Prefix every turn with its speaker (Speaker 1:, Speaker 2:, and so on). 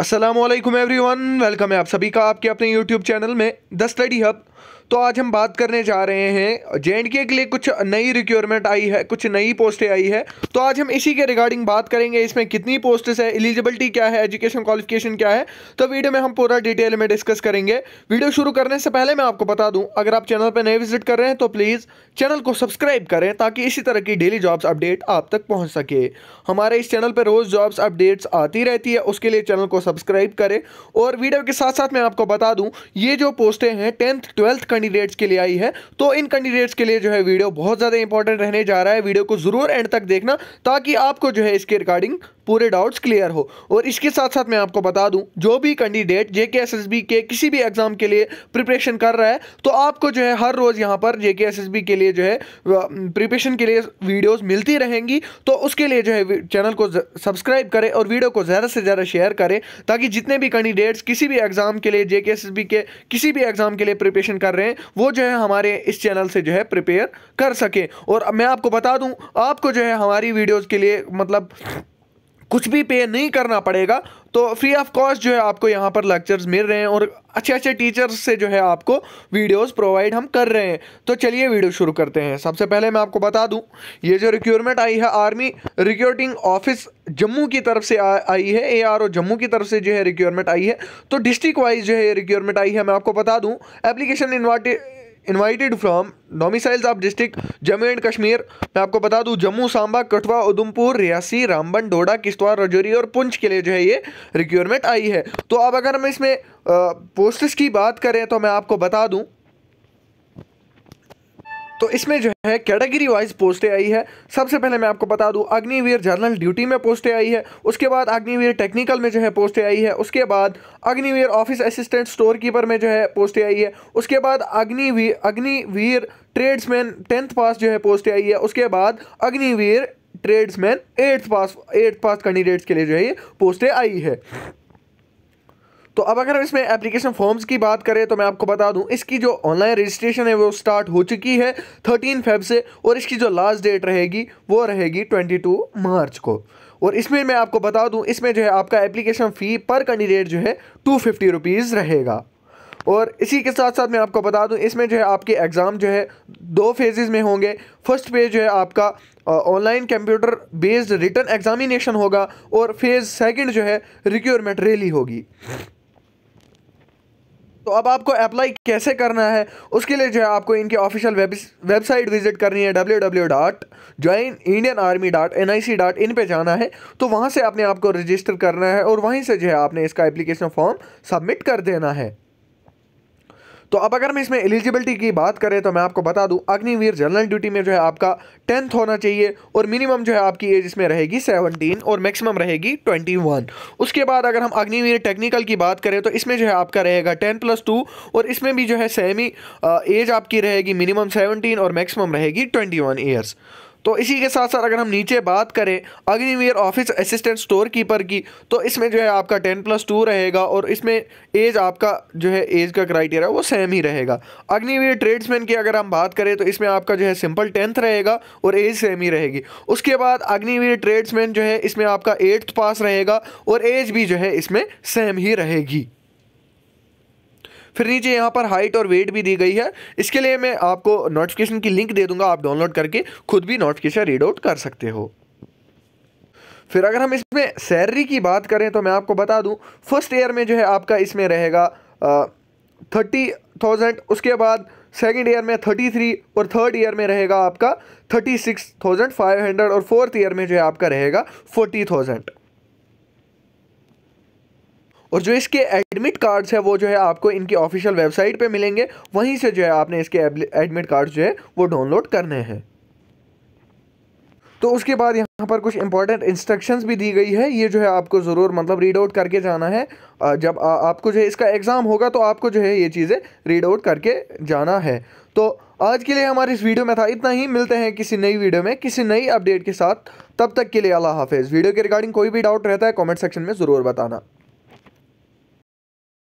Speaker 1: Aslam every one welcome है आप सभी का आपके अपने यूट्यूब चैनल में द स्टडी हब तो आज हम बात करने जा रहे हैं जे के लिए कुछ नई रिक्वायरमेंट आई है कुछ नई पोस्टें आई है तो आज हम इसी के रिगार्डिंग बात करेंगे इसमें कितनी पोस्ट है एलिजिबिलिटी क्या है एजुकेशन क्वालिफिकेशन क्या है तो वीडियो में हम पूरा डिटेल में डिस्कस करेंगे वीडियो शुरू करने से पहले मैं आपको बता दूँ अगर आप चैनल पर नए विजिट कर रहे हैं तो प्लीज़ चैनल को सब्सक्राइब करें ताकि इसी तरह की डेली जॉब्स अपडेट आप तक पहुँच सके हमारे इस चैनल पर रोज़ जॉब्स अपडेट्स आती रहती है उसके लिए चैनल को सब्सक्राइब करें और वीडियो के साथ साथ मैं आपको बता दूँ ये जो पोस्टें हैं टेंथ ट्वेल्थ कैंडिडेट्स के लिए आई है तो इन कैंडिडेट्स के लिए जो है वीडियो बहुत ज़्यादा इंपॉर्टेंट रहने जा रहा है वीडियो को ज़रूर एंड तक देखना ताकि आपको जो है इसके रिगार्डिंग पूरे डाउट्स क्लियर हो और इसके साथ साथ मैं आपको बता दूं जो भी कैंडिडेट जे के एस एस बी के किसी भी एग्ज़ाम के लिए प्रिपरेशन कर रहा है तो आपको जो है हर रोज़ यहाँ पर जे के एस एस बी के लिए जो है प्रिपरेशन के लिए वीडियोस मिलती रहेंगी तो उसके लिए जो है चैनल को सब्सक्राइब करें और वीडियो को ज़्यादा से ज़्यादा शेयर करें ताकि जितने भी कैंडिडेट्स किसी भी एग्ज़ाम के लिए जे के एस एस बी के किसी भी एग्ज़ाम के लिए प्रिपरेशन कर रहे हैं वो जो है हमारे इस चैनल से जो है प्रिपेयर कर सकें और मैं आपको बता दूँ आपको जो है हमारी वीडियोज़ के लिए मतलब कुछ भी पे नहीं करना पड़ेगा तो फ्री ऑफ कॉस्ट जो है आपको यहाँ पर लेक्चर्स मिल रहे हैं और अच्छे अच्छे टीचर्स से जो है आपको वीडियोस प्रोवाइड हम कर रहे हैं तो चलिए वीडियो शुरू करते हैं सबसे पहले मैं आपको बता दूं ये जो रिक्यूरमेंट आई है आर्मी रिक्यूटिंग ऑफिस जम्मू की तरफ से आ, आई है ए आर ओ जम्मू की तरफ से जो है रिक्यूरमेंट आई है तो डिस्ट्रिक्ट वाइज जो है रिक्यूरमेंट आई है मैं आपको बता दूँ application invite invited from domiciles of district Jammu and Kashmir मैं आपको बता दूं जम्मू सांबा कठुआ उधमपुर रियासी रामबन डोडा किश्तवाड़ रजौरी और पुंछ के लिए जो है ये रिक्वायरमेंट आई है तो अब अगर हम इसमें पोस्ट्स की बात करें तो मैं आपको बता दूँ तो इसमें जो है कैटेगरी वाइज पोस्टें आई है सबसे पहले मैं आपको बता दूं अग्निवीर जनरल ड्यूटी में पोस्टें आई है उसके बाद अग्निवीर टेक्निकल में जो है पोस्टें आई है उसके बाद Agniveer office assistant store keeper में जो है पोस्टें आई है उसके बाद Agniveer Agniveer tradesman tenth pass जो है पोस्टें आई है उसके बाद Agniveer tradesman eighth pass eighth pass candidates के लिए जो है ये पोस्टें आई है तो अब अगर इसमें एप्लीकेशन फॉर्म्स की बात करें तो मैं आपको बता दूं इसकी जो ऑनलाइन रजिस्ट्रेशन है वो स्टार्ट हो चुकी है थर्टीन फेब से और इसकी जो लास्ट डेट रहेगी वो रहेगी ट्वेंटी मार्च को और इसमें मैं आपको बता दूं इसमें जो है आपका एप्लीकेशन फ़ी पर कैंडिडेट जो है टू फिफ्टी रुपीज़ रहेगा और इसी के साथ साथ मैं आपको बता दूं इसमें जो है आपके एग्ज़ाम जो है दो फेजेस में होंगे फर्स्ट फेज जो है आपका online computer based written examination होगा और फेज़ सेकंड जो है रिक्योरमेंट रैली होगी तो अब आपको अप्लाई कैसे करना है उसके लिए जो है आपको इनके ऑफिशियल वेबसाइट विजिट करनी है W W dot join Indian army dot N I C dot in पर जाना है तो वहाँ से आपने आपको रजिस्टर करना है और वहीं से जो है आपने इसका एप्लीकेशन फॉर्म सबमिट कर देना है तो अब अगर मैं इसमें एलिजिबिलिटी की बात करें तो मैं आपको बता दूं अग्निवीर जनरल ड्यूटी में जो है आपका टेंथ होना चाहिए और मिनिमम जो है आपकी एज इसमें रहेगी सेवनटीन और मैक्सिमम रहेगी ट्वेंटी वन उसके बाद अगर हम अग्निवीर टेक्निकल की बात करें तो इसमें जो है आपका रहेगा टेन प्लस टू और इसमें भी जो है सेमी एज आपकी रहेगी मिनिमम सेवनटीन और मैक्सिमम रहेगी ट्वेंटी वन ईयर्स तो इसी के साथ साथ अगर हम नीचे बात करें Agniveer office assistant store keeper की तो इसमें जो है आपका टेन प्लस टू रहेगा और इसमें एज आपका जो है एज का क्राइटेरिया वो सेम ही रहेगा अग्निवीर ट्रेड्समैन की अगर हम बात करें तो इसमें आपका जो है सिंपल टेंथ रहेगा और एज सेम ही रहेगी उसके बाद अग्निवीर ट्रेड्समैन जो है इसमें आपका एट्थ पास रहेगा और एज भी जो है इसमें सेम ही रहेगी फिर नीचे यहाँ पर हाइट और वेट भी दी गई है इसके लिए मैं आपको नोटिफिकेशन की लिंक दे दूंगा आप डाउनलोड करके खुद भी नोटिफिकेशन रीड आउट कर सकते हो फिर अगर हम इसमें सैलरी की बात करें तो मैं आपको बता दूं फर्स्ट ईयर में जो है आपका इसमें रहेगा थर्टी थाउजेंड उसके बाद सेकेंड ईयर में थर्टी थ्री और थर्ड ईयर में रहेगा आपका thirty six thousand five hundred और फोर्थ ईयर में जो है आपका रहेगा फोर्टी थाउजेंड और जो इसके एडमिट कार्ड्स है वो जो है आपको इनकी ऑफिशियल वेबसाइट पे मिलेंगे वहीं से जो है आपने इसके एडमिट कार्ड्स जो है वो डाउनलोड करने हैं तो उसके बाद यहाँ पर कुछ इंपॉर्टेंट इंस्ट्रक्शंस भी दी गई है ये जो है आपको ज़रूर मतलब रीड आउट करके जाना है जब आपको जो है इसका एग्ज़ाम होगा तो आपको जो है ये चीज़ें रीड आउट करके जाना है तो आज के लिए हमारे इस वीडियो में था इतना ही मिलते हैं किसी नई वीडियो में किसी नई अपडेट के साथ तब तक के लिए अल्लाह हाफिज़ वीडियो के रिगार्डिंग कोई भी डाउट रहता है कॉमेंट सेक्शन में ज़रूर बताना